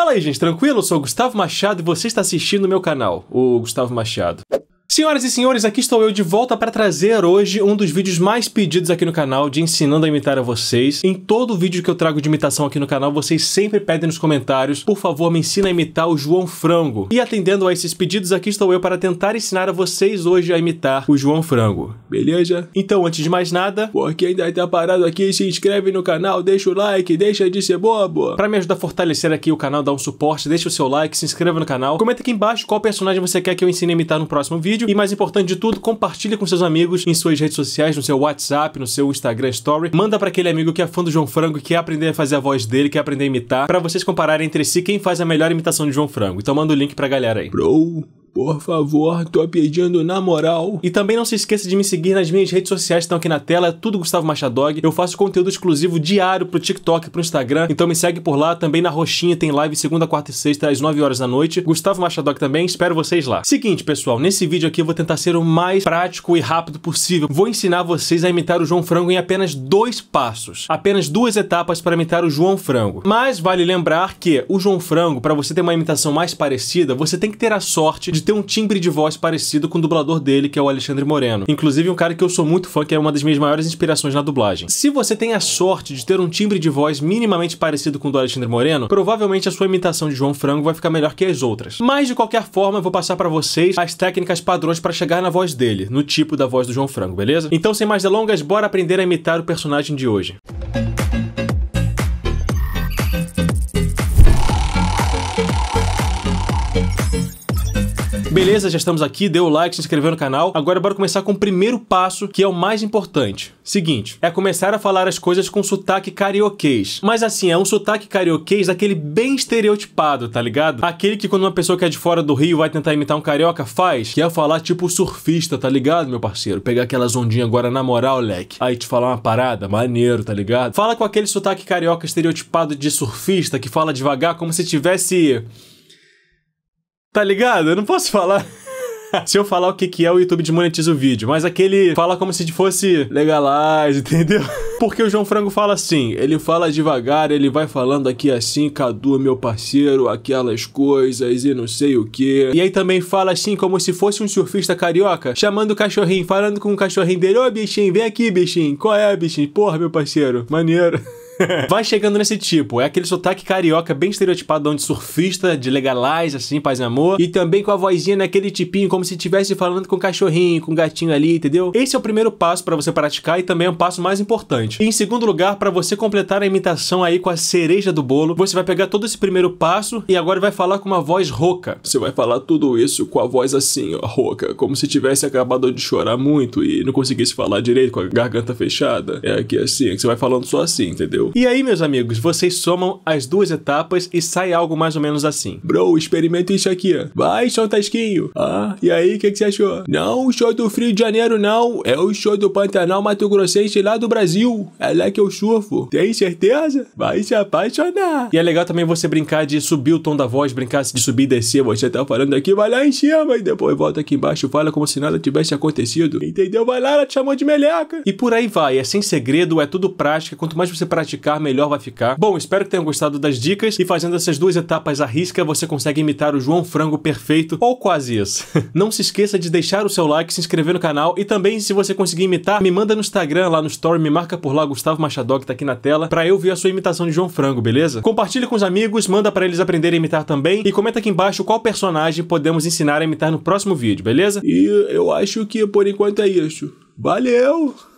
Fala aí, gente, tranquilo? Eu sou o Gustavo Machado e você está assistindo o meu canal, o Gustavo Machado. Senhoras e senhores, aqui estou eu de volta para trazer hoje um dos vídeos mais pedidos aqui no canal de ensinando a imitar a vocês. Em todo vídeo que eu trago de imitação aqui no canal, vocês sempre pedem nos comentários, por favor, me ensina a imitar o João Frango. E atendendo a esses pedidos, aqui estou eu para tentar ensinar a vocês hoje a imitar o João Frango. Beleza? Então, antes de mais nada, por quem ainda está parado aqui, se inscreve no canal, deixa o like, deixa de ser bobo. Para me ajudar a fortalecer aqui o canal, dar um suporte, deixa o seu like, se inscreva no canal, comenta aqui embaixo qual personagem você quer que eu ensine a imitar no próximo vídeo e mais importante de tudo, compartilha com seus amigos em suas redes sociais, no seu WhatsApp, no seu Instagram Story. Manda para aquele amigo que é fã do João Frango e quer aprender a fazer a voz dele, quer aprender a imitar, para vocês compararem entre si quem faz a melhor imitação de João Frango. Então manda o link pra galera aí. Bro. Por favor, tô pedindo na moral. E também não se esqueça de me seguir nas minhas redes sociais que estão aqui na tela, é tudo Gustavo Machadog. Eu faço conteúdo exclusivo diário pro TikTok e pro Instagram, então me segue por lá. Também na Roxinha tem live segunda, quarta e sexta às 9 horas da noite. Gustavo Machadog também, espero vocês lá. Seguinte, pessoal, nesse vídeo aqui eu vou tentar ser o mais prático e rápido possível. Vou ensinar vocês a imitar o João Frango em apenas dois passos. Apenas duas etapas para imitar o João Frango. Mas vale lembrar que o João Frango, para você ter uma imitação mais parecida, você tem que ter a sorte de de ter um timbre de voz parecido com o dublador dele, que é o Alexandre Moreno. Inclusive, um cara que eu sou muito fã, que é uma das minhas maiores inspirações na dublagem. Se você tem a sorte de ter um timbre de voz minimamente parecido com o do Alexandre Moreno, provavelmente a sua imitação de João Frango vai ficar melhor que as outras. Mas, de qualquer forma, eu vou passar para vocês as técnicas padrões para chegar na voz dele, no tipo da voz do João Frango, beleza? Então, sem mais delongas, bora aprender a imitar o personagem de hoje. Música Beleza, já estamos aqui, deu o like, se inscreveu no canal. Agora bora começar com o primeiro passo, que é o mais importante. Seguinte, é começar a falar as coisas com sotaque carioquês. Mas assim, é um sotaque carioquês daquele bem estereotipado, tá ligado? Aquele que quando uma pessoa que é de fora do Rio vai tentar imitar um carioca, faz, que é falar tipo surfista, tá ligado, meu parceiro? Pegar aquelas ondinhas agora na moral, leque. Aí te falar uma parada, maneiro, tá ligado? Fala com aquele sotaque carioca estereotipado de surfista que fala devagar como se tivesse Tá ligado? Eu não posso falar. se eu falar o que, que é, o YouTube desmonetiza o vídeo. Mas aquele fala como se fosse legalize, entendeu? Porque o João Frango fala assim, ele fala devagar, ele vai falando aqui assim, Cadu, meu parceiro, aquelas coisas e não sei o que. E aí também fala assim, como se fosse um surfista carioca, chamando o cachorrinho, falando com o cachorrinho dele, ô bichinho, vem aqui, bichinho, qual é, bichinho? Porra, meu parceiro, maneiro. Vai chegando nesse tipo. É aquele sotaque carioca bem estereotipado, onde surfista, de legalize, assim, paz e amor. E também com a vozinha naquele tipinho, como se estivesse falando com um cachorrinho, com um gatinho ali, entendeu? Esse é o primeiro passo para você praticar e também é um passo mais importante. E em segundo lugar, para você completar a imitação aí com a cereja do bolo, você vai pegar todo esse primeiro passo e agora vai falar com uma voz rouca. Você vai falar tudo isso com a voz assim, ó, rouca, como se tivesse acabado de chorar muito e não conseguisse falar direito com a garganta fechada. É aqui assim, é que você vai falando só assim, entendeu? E aí, meus amigos, vocês somam as duas etapas e sai algo mais ou menos assim. Bro, experimenta isso aqui. Vai, show Tasquinho. Ah, e aí, o que, que você achou? Não, o show do Frio de Janeiro não. É o show do Pantanal Mato Grossense lá do Brasil. É lá que eu surfo. Tem certeza? Vai se apaixonar. E é legal também você brincar de subir o tom da voz, brincar de subir e descer. Você tá falando aqui, vai lá em cima e depois volta aqui embaixo. Fala como se nada tivesse acontecido. Entendeu? Vai lá, ela te chamou de meleca. E por aí vai. É sem segredo, é tudo prática. Quanto mais você praticar, praticar, melhor vai ficar. Bom, espero que tenham gostado das dicas e fazendo essas duas etapas à risca, você consegue imitar o João Frango perfeito ou quase isso. Não se esqueça de deixar o seu like, se inscrever no canal e também, se você conseguir imitar, me manda no Instagram, lá no Story, me marca por lá, Gustavo que tá aqui na tela, pra eu ver a sua imitação de João Frango, beleza? Compartilhe com os amigos, manda para eles aprenderem a imitar também e comenta aqui embaixo qual personagem podemos ensinar a imitar no próximo vídeo, beleza? E eu acho que por enquanto é isso. Valeu!